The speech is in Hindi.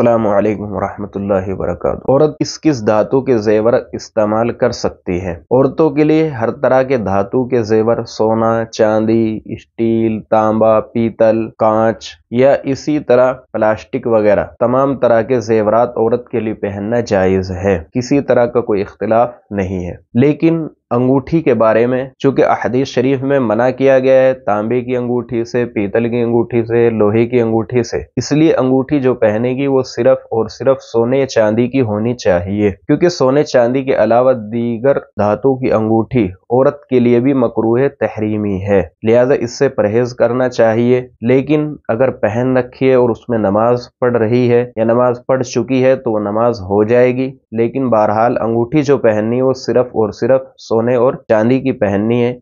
अल्लाम वरहमल औरत किस किस धातु के जेवर इस्तेमाल कर सकती है औरतों के लिए हर तरह के धातु के जेवर सोना चांदी स्टील तांबा पीतल कांच या इसी तरह प्लास्टिक वगैरह तमाम तरह के जेवरात औरत के लिए पहनना जायज़ है किसी तरह का कोई इख्तलाफ नहीं है लेकिन अंगूठी के बारे में चूंकि अहदीस शरीफ में मना किया गया है तांबे की अंगूठी से पीतल की अंगूठी से लोहे की अंगूठी से इसलिए अंगूठी जो पहनेगी वो सिर्फ और सिर्फ सोने चांदी की होनी चाहिए क्योंकि सोने चांदी के अलावा दीगर धातु की अंगूठी औरत के लिए भी मकरूह तहरीमी है लिहाजा इससे परहेज करना चाहिए लेकिन अगर पहन रखी है और उसमें नमाज पढ़ रही है या नमाज पढ़ चुकी है तो वो नमाज हो जाएगी लेकिन बहरहाल अंगूठी जो पहननी है वो सिर्फ और सिर्फ सोने और चांदी की पहननी है।